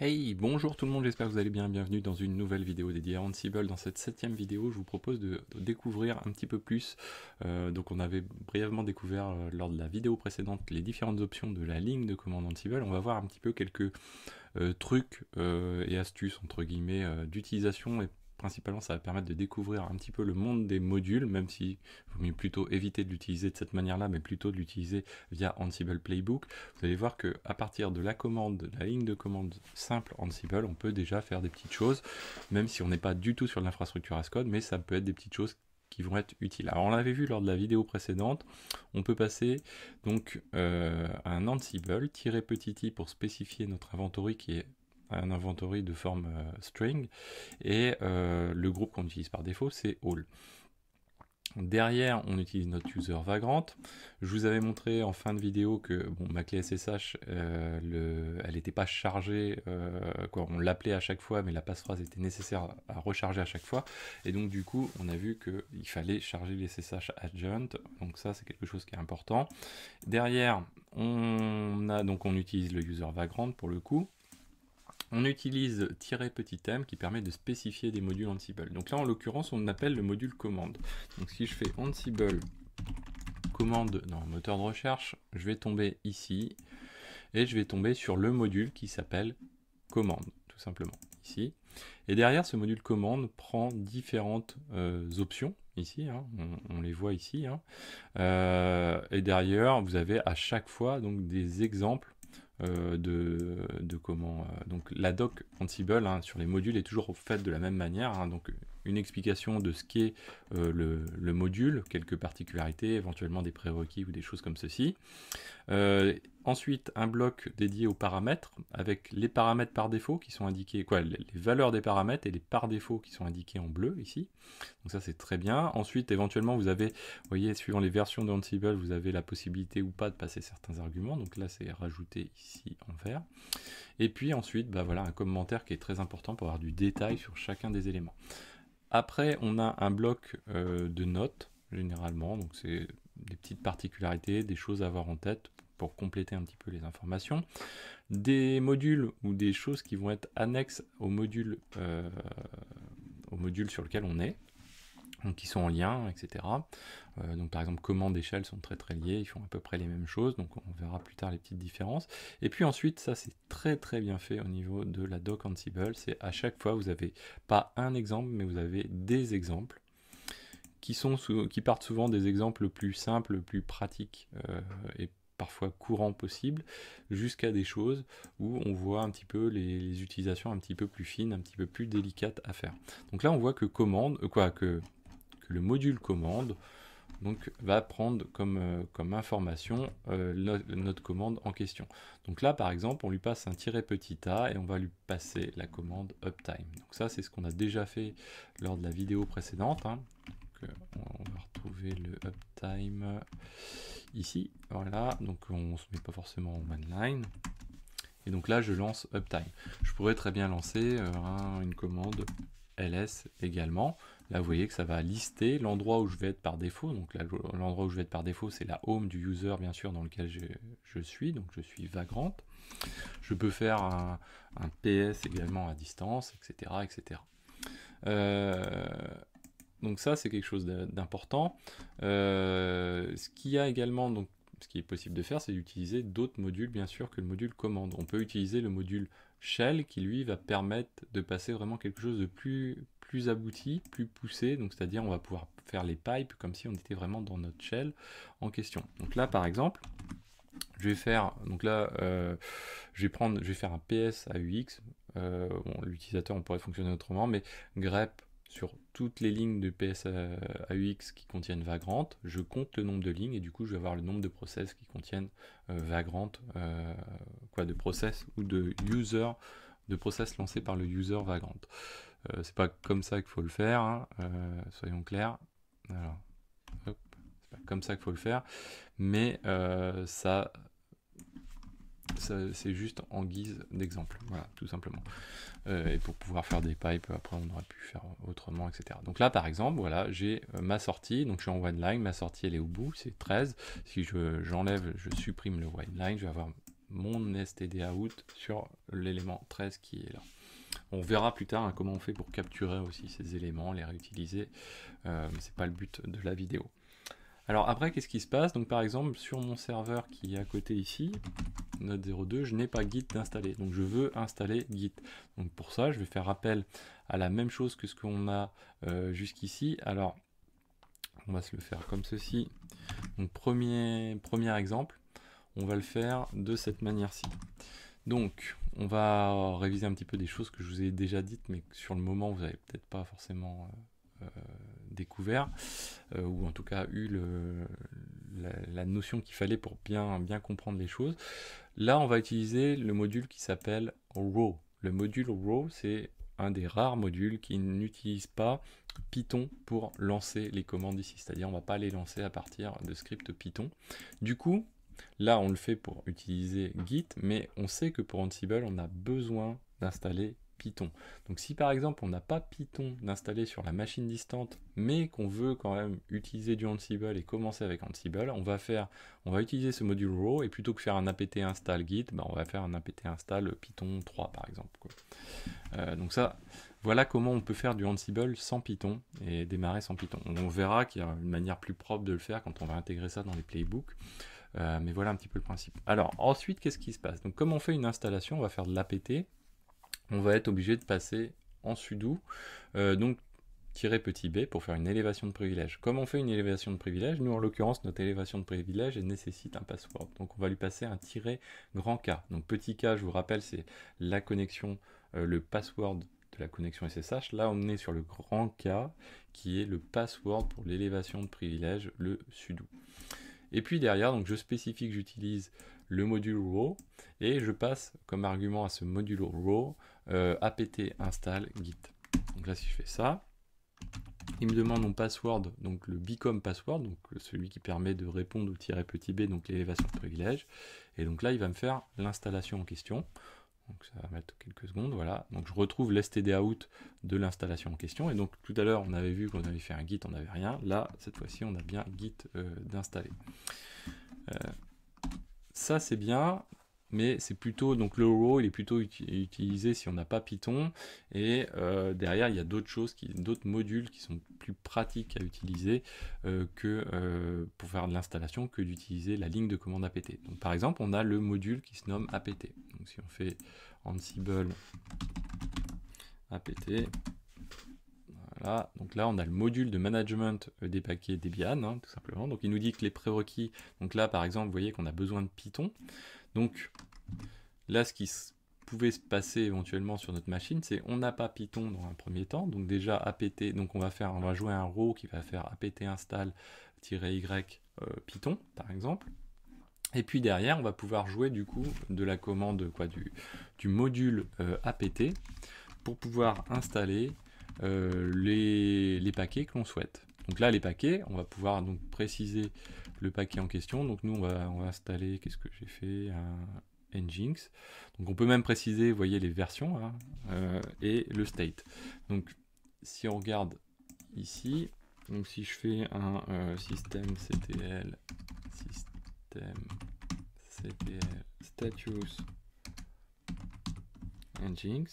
Hey, bonjour tout le monde, j'espère que vous allez bien, bienvenue dans une nouvelle vidéo dédiée à Ansible. Dans cette septième vidéo, je vous propose de, découvrir un petit peu plus, euh, donc on avait brièvement découvert euh, lors de la vidéo précédente les différentes options de la ligne de commande Ansible, on va voir un petit peu quelques euh, trucs et astuces entre guillemets d'utilisation et principalement, ça va permettre de découvrir un petit peu le monde des modules, même si vaut mieux plutôt éviter de l'utiliser de cette manière-là, mais plutôt de l'utiliser via Ansible Playbook. Vous allez voir que à partir de la commande, de la ligne de commande simple Ansible, on peut déjà faire des petites choses, même si on n'est pas du tout sur l'infrastructure Ascode, code, mais ça peut être des petites choses qui vont être utiles. Alors on l'avait vu lors de la vidéo précédente, on peut passer donc euh, à un Ansible, tirer petit i pour spécifier notre inventory qui est un inventory de forme euh, string, et euh, le groupe qu'on utilise par défaut, c'est all. Derrière, on utilise notre user vagrant. Je vous avais montré en fin de vidéo que bon, ma clé SSH, euh, le, elle n'était pas chargée, quoi, on l'appelait à chaque fois, mais la passe-phrase était nécessaire à recharger à chaque fois. Et donc du coup, on a vu qu'il fallait charger les SSH agent Donc ça, c'est quelque chose qui est important. Derrière, on a donc on utilise le user vagrant pour le coup on utilise "-petit m", qui permet de spécifier des modules Ansible. Donc là, en l'occurrence, on appelle le module commande. Donc si je fais Ansible commande dans le moteur de recherche, je vais tomber ici, et je vais tomber sur le module qui s'appelle commande, tout simplement, ici. Et derrière, ce module commande prend différentes euh, options, ici, hein. on, les voit ici. Hein. Euh, et derrière, vous avez à chaque fois donc des exemples euh, de, comment euh, donc la doc Ansible hein, sur les modules est toujours faite de la même manière hein, donc une explication de ce qu'est euh, le, module, quelques particularités, éventuellement des prérequis ou des choses comme ceci. Euh, ensuite, un bloc dédié aux paramètres, avec les paramètres par défaut qui sont indiqués, quoi, les valeurs des paramètres et les par défaut qui sont indiqués en bleu ici. Donc ça, c'est très bien. Ensuite, éventuellement, vous avez, vous voyez, suivant les versions d'Ansible, vous avez la possibilité ou pas de passer certains arguments. Donc là, c'est rajouté ici en vert. Et puis ensuite, bah voilà, un commentaire qui est très important pour avoir du détail sur chacun des éléments. Après, on a un bloc euh, de notes, généralement. Donc, c'est des petites particularités, des choses à avoir en tête pour compléter un petit peu les informations. Des modules ou des choses qui vont être annexes au module, euh, au module sur lequel on est qui sont en lien, etc. Euh, donc par exemple, commandes d'échelle sont très très liés, ils font à peu près les mêmes choses, donc on verra plus tard les petites différences. Et puis ensuite, ça c'est très très bien fait au niveau de la doc Ansible, c'est à chaque fois vous n'avez pas un exemple, mais vous avez des exemples qui, sont qui partent souvent des exemples plus simples, plus pratiques euh, et parfois courant possible, jusqu'à des choses où on voit un petit peu les, utilisations un petit peu plus fines, un petit peu plus délicates à faire. Donc là, on voit que commande, euh, quoi, que le module commande donc, va prendre comme, euh, comme information euh, notre commande en question. Donc là, par exemple, on lui passe un tiret petit a et on va lui passer la commande uptime. Donc ça, c'est ce qu'on a déjà fait lors de la vidéo précédente. Hein. Euh, on va retrouver le uptime ici. Voilà, donc on ne se met pas forcément en one line. Et donc là, je lance uptime. Je pourrais très bien lancer une commande ls également. Là, vous voyez que ça va lister l'endroit où je vais être par défaut. Donc l'endroit où je vais être par défaut, c'est la home du user, bien sûr, dans lequel je, suis. Donc je suis vagrant. Je peux faire un, PS également à distance, etc. etc. Euh, donc ça, c'est quelque chose d'important. Euh, ce qui a également, donc, ce qui est possible de faire, c'est d'utiliser d'autres modules, bien sûr, que le module commande. On peut utiliser le module shell qui, lui, va permettre de passer vraiment quelque chose de plus plus abouti, plus poussé, donc c'est-à-dire on va pouvoir faire les pipes comme si on était vraiment dans notre shell en question. Donc là par exemple, je vais faire, donc là euh, je, vais prendre, je vais faire un PS à UX, euh, bon, l'utilisateur on pourrait fonctionner autrement, mais grep sur toutes les lignes de PS à UX qui contiennent Vagrant, je compte le nombre de lignes et du coup je vais avoir le nombre de process qui contiennent euh, Vagrant, quoi de process ou de user, de process lancé par le user Vagrant. Euh, c'est pas comme ça qu'il faut le faire, hein. euh, soyons clairs. Alors, c'est pas comme ça qu'il faut le faire, mais euh, ça, c'est juste en guise d'exemple, voilà, tout simplement. et pour pouvoir faire des pipes, après on aurait pu faire autrement, etc. Donc là, par exemple, voilà, j'ai ma sortie, donc je suis en one line, ma sortie elle est au bout, c'est 13. Si j'enlève, je, supprime le white line, je vais avoir mon std out sur l'élément 13 qui est là. On verra plus tard hein, comment on fait pour capturer aussi ces éléments, les réutiliser. ce euh, c'est pas le but de la vidéo. Alors après, qu'est-ce qui se passe Donc par exemple, sur mon serveur qui est à côté ici, Node 02, je n'ai pas Git installé, Donc je veux installer Git. Donc pour ça, je vais faire appel à la même chose que ce qu'on a euh, jusqu'ici. Alors, on va se le faire comme ceci. Donc premier, premier exemple, on va le faire de cette manière-ci. Donc, on va réviser un petit peu des choses que je vous ai déjà dites, mais que sur le moment, vous n'avez peut-être pas forcément euh, euh, découvert, euh, ou en tout cas eu la, notion qu'il fallait pour bien, bien comprendre les choses. Là, on va utiliser le module qui s'appelle RAW. Le module RAW, c'est un des rares modules qui n'utilise pas Python pour lancer les commandes ici, c'est-à-dire on ne va pas les lancer à partir de script Python. Du coup, Là, on le fait pour utiliser Git, mais on sait que pour Ansible, on a besoin d'installer Python. Donc si par exemple on n'a pas Python installé sur la machine distante, mais qu'on veut quand même utiliser du Ansible et commencer avec Ansible, on va faire, on va utiliser ce module raw et plutôt que faire un apt install git, ben, on va faire un apt install Python 3 par exemple. Euh, donc ça, voilà comment on peut faire du Ansible sans Python et démarrer sans Python. On verra qu'il y a une manière plus propre de le faire quand on va intégrer ça dans les playbooks. Euh, mais voilà un petit peu le principe. Alors ensuite, qu'est-ce qui se passe Donc comme on fait une installation, on va faire de l'APT, on va être obligé de passer en sudo. Euh, donc tirer petit b pour faire une élévation de privilège. Comme on fait une élévation de privilège, nous en l'occurrence notre élévation de privilège nécessite un password. Donc on va lui passer un tiret grand K. Donc petit K, je vous rappelle, c'est la connexion, euh, le password de la connexion SSH. Là on est sur le grand K qui est le password pour l'élévation de privilège, le sudo. Et puis derrière, donc je spécifie que j'utilise le module raw et je passe comme argument à ce module raw euh, apt install git. Donc là, si je fais ça, il me demande mon password, donc le bicom password, donc celui qui permet de répondre au tiret petit b, donc l'élévation de privilège. Et donc là, il va me faire l'installation en question. Donc ça va mettre quelques secondes, voilà. Donc je retrouve l'std out de l'installation en question. Et donc tout à l'heure, on avait vu qu'on avait fait un git, on n'avait rien. Là, cette fois-ci, on a bien git euh, d'installer. Euh, ça, c'est bien, mais c'est plutôt, donc le row, il est plutôt utilisé si on n'a pas Python. Et euh, derrière, il y a d'autres choses, d'autres modules qui sont plus pratiques à utiliser que pour faire de l'installation que d'utiliser la ligne de commande apt. Donc par exemple, on a le module qui se nomme apt. Donc si on fait Ansible apt, voilà. Donc là, on a le module de management euh, des paquets Debian, hein, tout simplement. Donc il nous dit que les prérequis, donc là, par exemple, vous voyez qu'on a besoin de Python. Donc là, ce qui pouvait se passer éventuellement sur notre machine, c'est on n'a pas Python dans un premier temps, donc déjà apt, donc on va faire, on va jouer un row qui va faire apt install-y euh, Python, par exemple. Et puis derrière, on va pouvoir jouer du coup de la commande quoi, du, module euh, apt pour pouvoir installer euh, les, paquets que l'on souhaite. Donc là, les paquets, on va pouvoir donc préciser le paquet en question. Donc nous, on va, on va installer, qu'est-ce que j'ai fait Un Nginx. Donc on peut même préciser, vous voyez, les versions hein, euh, et le state. Donc si on regarde ici, donc si je fais un système ctl système status engines.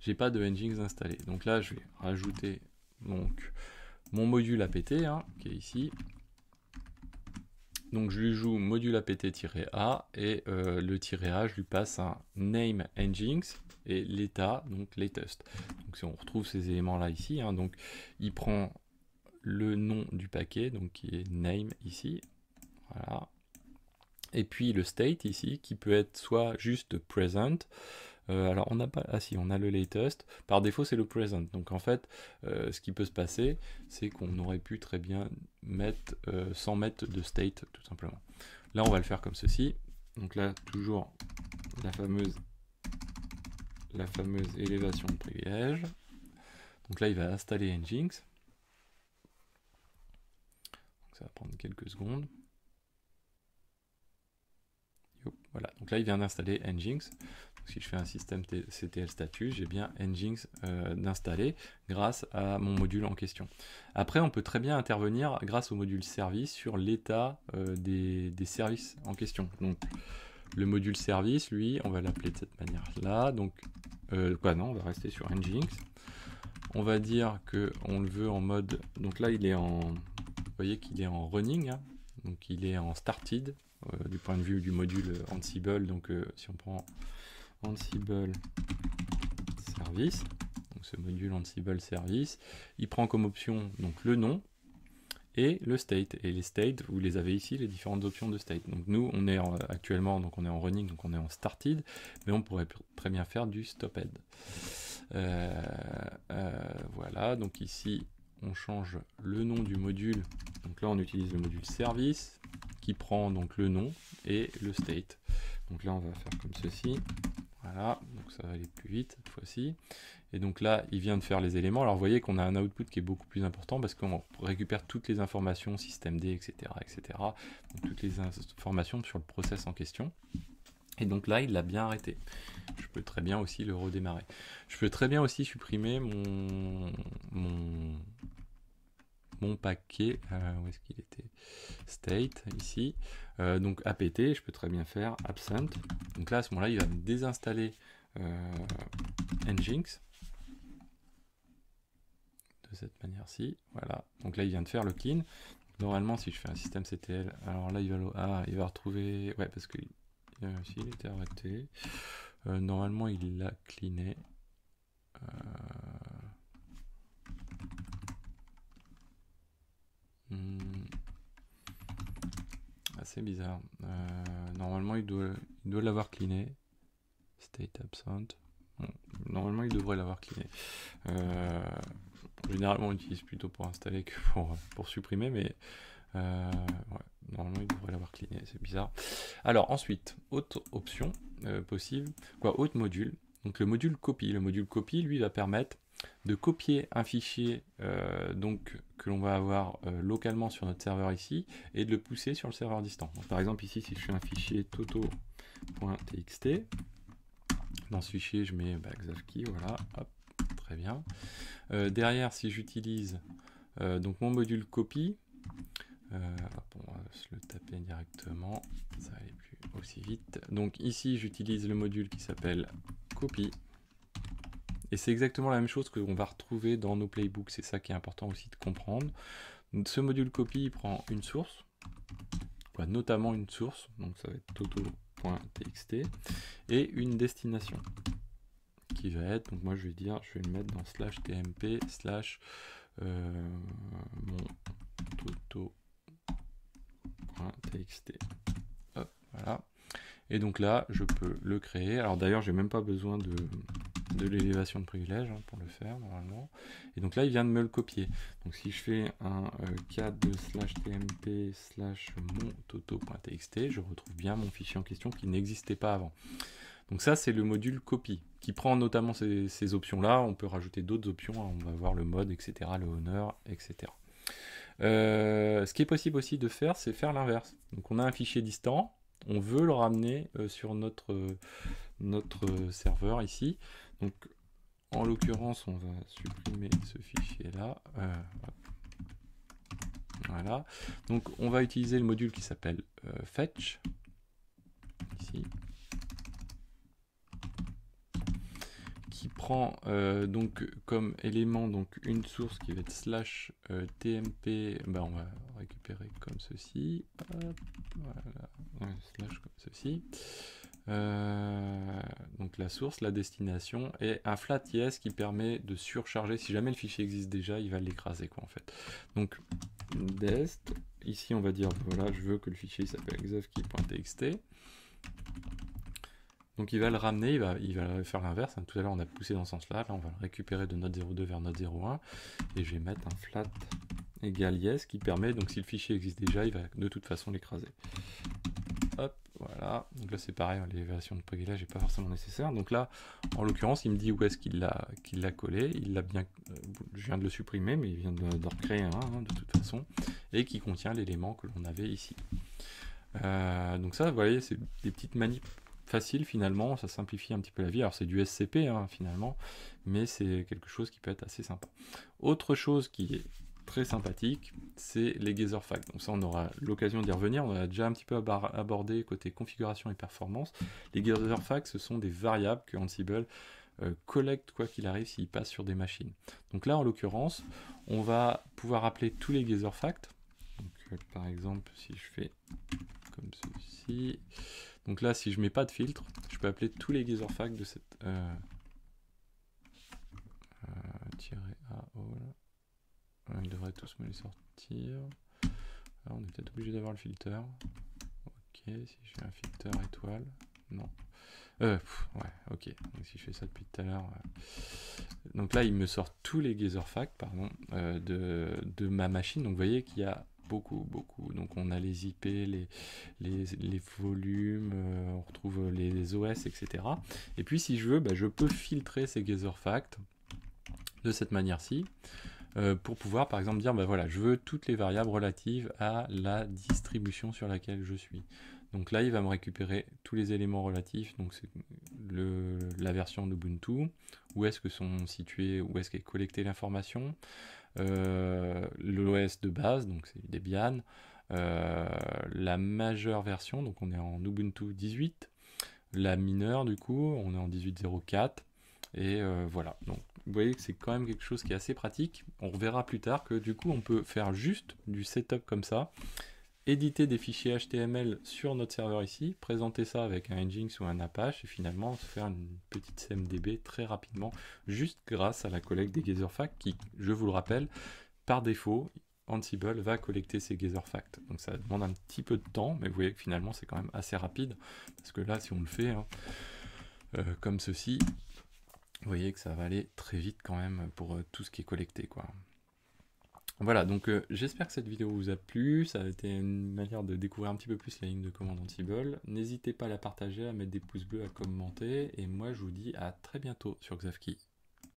J'ai pas de engines installé. Donc là, je vais rajouter donc, mon module apt hein, qui est ici. Donc je lui joue module apt-a et euh, le tiré -a, je lui passe un name engines et l'état, donc latest. Donc si on retrouve ces éléments-là ici, hein, donc il prend le nom du paquet, donc qui est name ici, et puis le state ici qui peut être soit juste present, euh, alors on n'a pas, ah si, on a le latest, par défaut c'est le present, donc en fait euh, ce qui peut se passer c'est qu'on aurait pu très bien mettre euh, sans mettre de state tout simplement. Là on va le faire comme ceci, donc là toujours la fameuse, la élévation de privilège, donc là il va installer Nginx, ça va prendre quelques secondes. Voilà, donc là il vient d'installer Nginx. si je fais un système CTL statut, j'ai bien Nginx euh, d'installer grâce à mon module en question. Après, on peut très bien intervenir grâce au module service sur l'état euh, des, services en question. Donc le module service, lui, on va l'appeler de cette manière-là. Donc, euh, quoi, non, on va rester sur Nginx. On va dire que on le veut en mode. Donc là, il est en. Vous voyez qu'il est en running. Hein. donc il est en started euh, du point de vue du module Ansible. Donc euh, si on prend Ansible Service, donc ce module Ansible Service, il prend comme option donc le nom et le state. Et les states, vous les avez ici, les différentes options de state. Donc nous, on est actuellement, donc on est en running, donc on est en started, mais on pourrait très bien faire du stopped. Euh, euh, voilà, donc ici, on change le nom du module. Donc là, on utilise le module service qui prend donc le nom et le state. Donc là, on va faire comme ceci. Voilà, donc ça va aller plus vite cette fois-ci. Et donc là, il vient de faire les éléments. Alors vous voyez qu'on a un output qui est beaucoup plus important parce qu'on récupère toutes les informations, système D, etc. etc. Donc toutes les informations sur le process en question. Et donc là, il l'a bien arrêté. Je peux très bien aussi le redémarrer. Je peux très bien aussi supprimer mon, mon, mon paquet, euh, où est-ce qu'il était State, ici. Euh, donc apt, je peux très bien faire absent. Donc là, à ce moment-là, il va me désinstaller euh, nginx. De cette manière-ci, voilà. Donc là, il vient de faire le clean. Normalement, si je fais un système CTL, alors là, il va, ah, il va retrouver... Ouais, parce que s'il était arrêté. normalement, il l'a cleané. Hmm. Assez bizarre. Euh, normalement, il doit doit l'avoir cleané. State absent. normalement, il devrait l'avoir cleané. Euh, généralement, on utilise plutôt pour installer que pour, supprimer, mais euh, normalement, il devrait l'avoir cleané. C'est bizarre. Alors, ensuite, autre option possible, quoi, autre module. Donc, le module copie. Le module copie, lui, va permettre de copier un fichier euh, donc que l'on va avoir euh, localement sur notre serveur ici et de le pousser sur le serveur distant. par exemple ici si je fais un fichier toto.txt, dans ce fichier je mets backslash voilà, hop, très bien. Euh, derrière si j'utilise donc mon module copy, on va se le taper directement, ça va plus aussi vite. Donc ici j'utilise le module qui s'appelle copy et c'est exactement la même chose que qu'on va retrouver dans nos playbooks, c'est ça qui est important aussi de comprendre. Ce module copie il prend une source, notamment une source, donc ça va être toto.txt, et une destination qui va être, donc moi je vais dire, je vais le mettre dans slash tmp slash euh, mon toto.txt. voilà. Et donc là, je peux le créer. Alors d'ailleurs, j'ai même pas besoin de, de l'élévation de privilège hein, pour le faire normalement. Et donc là, il vient de me le copier. Donc si je fais un euh, cad slash tmp slash montoto.txt, je retrouve bien mon fichier en question qui n'existait pas avant. Donc ça, c'est le module copie, qui prend notamment ces, options-là. On peut rajouter d'autres options. Hein. On va voir le mode, etc., le honneur, etc. Euh, ce qui est possible aussi de faire, c'est faire l'inverse. Donc on a un fichier distant, on veut le ramener euh, sur notre, notre serveur ici. Donc, en l'occurrence, on va supprimer ce fichier-là. Euh, voilà. Donc, on va utiliser le module qui s'appelle euh, fetch. Ici. Qui prend euh, donc comme élément donc une source qui va être slash tmp. Bah, on va récupérer comme ceci. voilà. Slash comme ceci. Euh, donc la source, la destination, et un flat yes qui permet de surcharger. Si jamais le fichier existe déjà, il va l'écraser quoi en fait. Donc dest, ici on va dire voilà, je veux que le fichier s'appelle exevkey.txt. Donc il va le ramener, il va, il va faire l'inverse. Hein. Tout à l'heure on a poussé dans ce sens-là, là on va le récupérer de note 02 vers note 01, et je vais mettre un flat égal yes qui permet, donc si le fichier existe déjà, il va de toute façon l'écraser. Voilà, donc là c'est pareil, hein, les versions de privilège n'est pas forcément nécessaire. Donc là, en l'occurrence, il me dit où est-ce qu'il l'a qu'il l'a collé. Il l'a bien, euh, je viens de le supprimer, mais il vient d'en recréer un hein, de toute façon, et qui contient l'élément que l'on avait ici. Euh, donc ça, vous voyez, c'est des petites manips faciles finalement, ça simplifie un petit peu la vie. Alors c'est du SCP hein, finalement, mais c'est quelque chose qui peut être assez sympa. Autre chose qui est très sympathique, c'est les facts. Donc ça, on aura l'occasion d'y revenir. On a déjà un petit peu abordé côté configuration et performance. Les facts, ce sont des variables que Ansible euh, collecte quoi qu'il arrive s'il passe sur des machines. Donc là, en l'occurrence, on va pouvoir appeler tous les facts Donc, euh, par exemple, si je fais comme ceci. Donc là, si je mets pas de filtre, je peux appeler tous les facts de cette... Euh, euh ils devraient tous me les sortir. on est peut-être obligé d'avoir le filtre Ok, si je fais un filtre étoile, non. Euh, ouais, ok. Donc, si je fais ça depuis tout à l'heure. Donc là, il me sort tous les Gazer facts pardon, euh, de, ma machine. Donc, vous voyez qu'il y a beaucoup, beaucoup. Donc on a les IP, les, les, volumes, euh, on retrouve les, OS, etc. Et puis si je veux, bah, je peux filtrer ces Gazer Facts de cette manière-ci. Euh, pour pouvoir par exemple dire, ben voilà, je veux toutes les variables relatives à la distribution sur laquelle je suis. Donc là, il va me récupérer tous les éléments relatifs, donc c'est la version d'Ubuntu, où est-ce que sont situés, où est-ce qu'est collectée l'information, euh, l'OS de base, donc c'est Debian, euh, la majeure version, donc on est en Ubuntu 18, la mineure du coup, on est en 18.04, et voilà, donc vous voyez que c'est quand même quelque chose qui est assez pratique. On verra plus tard que du coup, on peut faire juste du setup comme ça, éditer des fichiers HTML sur notre serveur ici, présenter ça avec un Nginx ou un Apache, et finalement se faire une petite CMDB très rapidement, juste grâce à la collecte des GetherFacts qui, je vous le rappelle, par défaut, Ansible va collecter ses GetherFacts. Donc ça demande un petit peu de temps, mais vous voyez que finalement c'est quand même assez rapide, parce que là, si on le fait... Hein, euh, comme ceci, vous voyez que ça va aller très vite quand même pour euh, tout ce qui est collecté quoi. Voilà, donc euh, j'espère que cette vidéo vous a plu, ça a été une manière de découvrir un petit peu plus la ligne de commande bol N'hésitez pas à la partager, à mettre des pouces bleus, à commenter, et moi je vous dis à très bientôt sur Xavki.